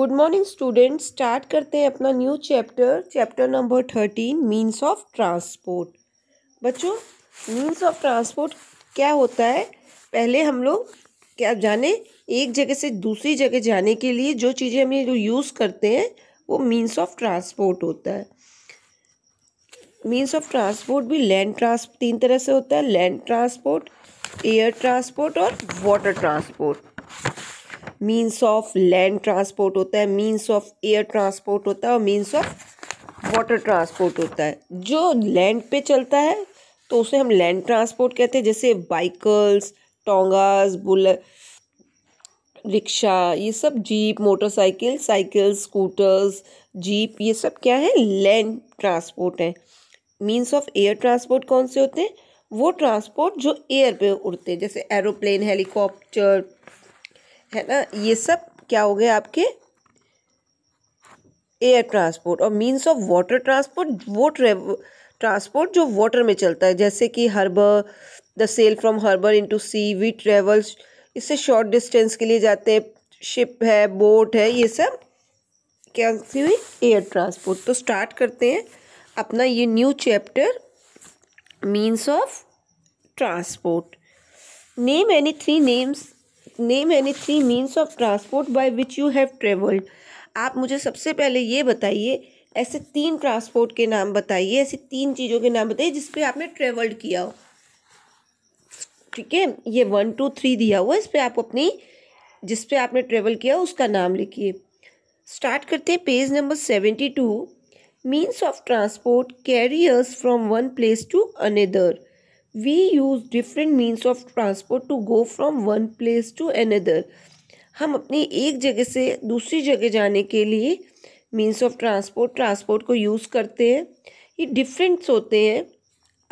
Good morning student start करते हैं अपना new chapter chapter number thirteen means of transport बच्चों मीन्स ऑफ ट्रांसपोर्ट क्या होता है पहले हम लोग क्या जाने एक जगह से दूसरी जगह जाने के लिए जो चीज़ें हम ये जो यूज़ करते हैं वो मीन्स ऑफ ट्रांसपोर्ट होता है मीन्स ऑफ ट्रांसपोर्ट भी लैंड ट्रांस तीन तरह से होता है लैंड ट्रांसपोर्ट एयर ट्रांसपोर्ट और water transport means of land transport होता है मीन्स ऑफ एयर ट्रांसपोर्ट होता है और मीन्स ऑफ वाटर ट्रांसपोर्ट होता है जो लैंड पे चलता है तो उसे हम लैंड ट्रांसपोर्ट कहते हैं जैसे बाइकल्स टोंगास बुलेट रिक्शा ये सब jeep motorcycle cycle scooters jeep ये सब क्या है लैंड ट्रांसपोर्ट है मीन्स ऑफ एयर ट्रांसपोर्ट कौन से होते हैं वो ट्रांसपोर्ट जो एयर पे उड़ते हैं जैसे एरोप्लेन हेलीकॉप्टर है ना ये सब क्या हो गए आपके एयर ट्रांसपोर्ट और मीन्स ऑफ वाटर ट्रांसपोर्ट वो ट्रांसपोर्ट जो वाटर में चलता है जैसे कि harbour the sail from harbour into sea we travels इससे शॉर्ट डिस्टेंस के लिए जाते हैं शिप है बोट है ये सब क्या होती हुई एयर ट्रांसपोर्ट तो स्टार्ट करते हैं अपना ये new chapter means of transport name any three names name any three means of transport by which you have travelled आप मुझे सबसे पहले ये बताइए ऐसे तीन ट्रांसपोर्ट के नाम बताइए ऐसी तीन चीज़ों के नाम बताइए जिस पर आपने ट्रेवल्ड किया हो ठीक है ये वन टू थ्री दिया हुआ इस पर आप अपनी जिस पर आपने ट्रेवल किया उसका नाम लिखिए स्टार्ट करते हैं page number seventy two means of transport carriers from one place to another we use different means of transport to go from one place to another हम अपनी एक जगह से दूसरी जगह जाने के लिए मीन्स ऑफ ट्रांसपोर्ट ट्रांसपोर्ट को यूज़ करते हैं ये डिफरेंट्स होते हैं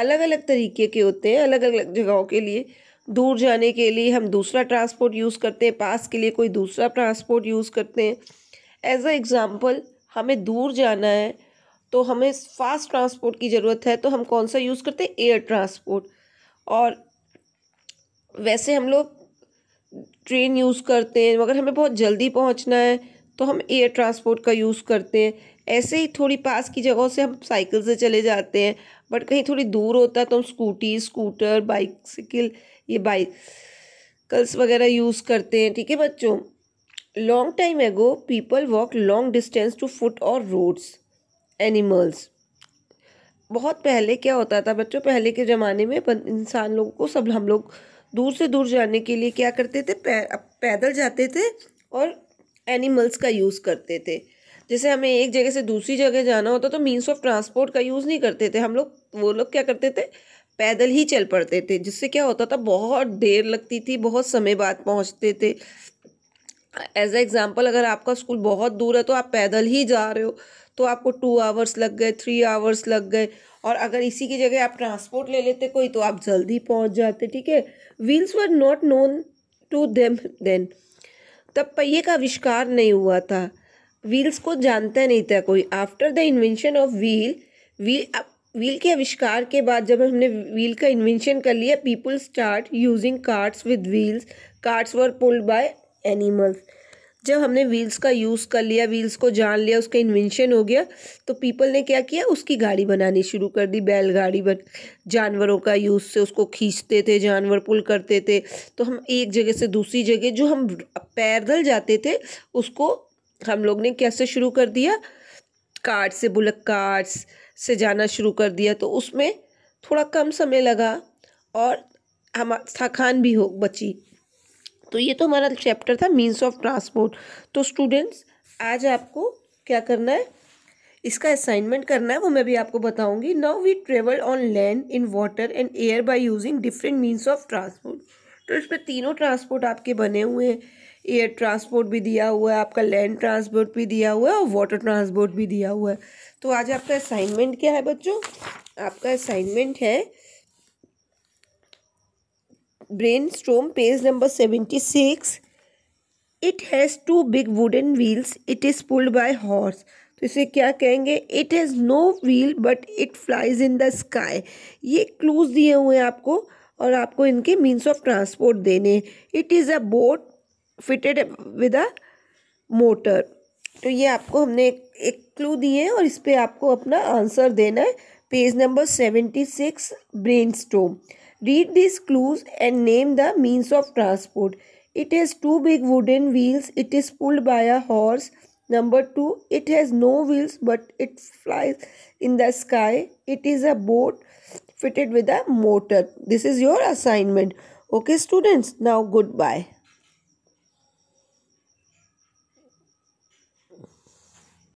अलग अलग तरीके के होते हैं अलग अलग जगहों के लिए दूर जाने के लिए हम दूसरा ट्रांसपोर्ट यूज़ करते हैं पास के लिए कोई दूसरा ट्रांसपोर्ट यूज़ करते हैं एज अ एग्ज़ाम्पल हमें दूर जाना है तो हमें फास्ट ट्रांसपोर्ट की ज़रूरत है तो हम कौन सा यूज़ करते हैं एयर ट्रांसपोर्ट और वैसे हम लोग ट्रेन यूज़ करते हैं मगर हमें बहुत जल्दी पहुंचना है तो हम एयर ट्रांसपोर्ट का यूज़ करते हैं ऐसे ही थोड़ी पास की जगहों से हम साइकिल से चले जाते हैं बट कहीं थोड़ी दूर होता है तो हम स्कूटी स्कूटर बाइकसिकल ये बाइकल्स वगैरह यूज़ करते हैं ठीक है बच्चों long time ago people walk long distance to foot और रोड्स एनिमल्स बहुत पहले क्या होता था बच्चों पहले के ज़माने में इंसान लोगों को सब हम लोग दूर से दूर जाने के लिए क्या करते थे पै, पैदल जाते थे और एनिमल्स का यूज़ करते थे जैसे हमें एक जगह से दूसरी जगह जाना होता तो मीन्स ऑफ ट्रांसपोर्ट का यूज़ नहीं करते थे हम लोग वो लोग क्या करते थे पैदल ही चल पड़ते थे जिससे क्या होता था बहुत देर लगती थी बहुत समय बाद पहुँचते थे एज ए एग्ज़ाम्पल अगर आपका स्कूल बहुत दूर है तो आप पैदल ही जा रहे हो तो आपको टू आवर्स लग गए थ्री आवर्स लग गए और अगर इसी की जगह आप ट्रांसपोर्ट ले लेते कोई तो आप जल्दी पहुंच जाते ठीक है wheels were not known to them then तब पहिए का आविष्कार नहीं हुआ था व्हील्स को जानता नहीं था कोई after the invention of wheel wheel wheel के आविष्कार के बाद जब हमने व्हील का इन्वेंशन कर लिया people start using carts with wheels carts were pulled by animals जब हमने व्हील्स का यूज़ कर लिया व्हील्स को जान लिया उसका इन्वेंशन हो गया तो पीपल ने क्या किया उसकी गाड़ी बनानी शुरू कर दी बैलगाड़ी बन जानवरों का यूज़ से उसको खींचते थे जानवर पुल करते थे तो हम एक जगह से दूसरी जगह जो हम पैदल जाते थे उसको हम लोग ने कैसे शुरू कर दिया कार्ड से बुलक कार्ड से जाना शुरू कर दिया तो उसमें थोड़ा कम समय लगा और हम थकान भी हो बची तो ये तो हमारा चैप्टर था मीन्स ऑफ ट्रांसपोर्ट तो स्टूडेंट्स आज आपको क्या करना है इसका असाइनमेंट करना है वो मैं भी आपको बताऊंगी now we travel on land in water and air by using different means of transport तो इसमें तीनों ट्रांसपोर्ट आपके बने हुए हैं एयर ट्रांसपोर्ट भी दिया हुआ है आपका लैंड ट्रांसपोर्ट भी दिया हुआ है और वाटर ट्रांसपोर्ट भी दिया हुआ है तो आज आपका असाइनमेंट क्या है बच्चों आपका असाइनमेंट है brainstorm page number seventy six it has two big wooden wheels it is pulled by horse तो इसे क्या कहेंगे it has no wheel but it flies in the sky ये क्लूज दिए हुए हैं आपको और आपको इनके मीन्स ऑफ ट्रांसपोर्ट देने it is a boat fitted with a motor तो ये आपको हमने एक, एक क्लू दिए हैं और इस पर आपको अपना आंसर देना है page number seventy six brainstorm Read these clues and name the means of transport. It has two big wooden wheels. It is pulled by a horse. Number two, it has no wheels but it flies in the sky. It is a boat fitted with a motor. This is your assignment. Okay, students. Now, goodbye.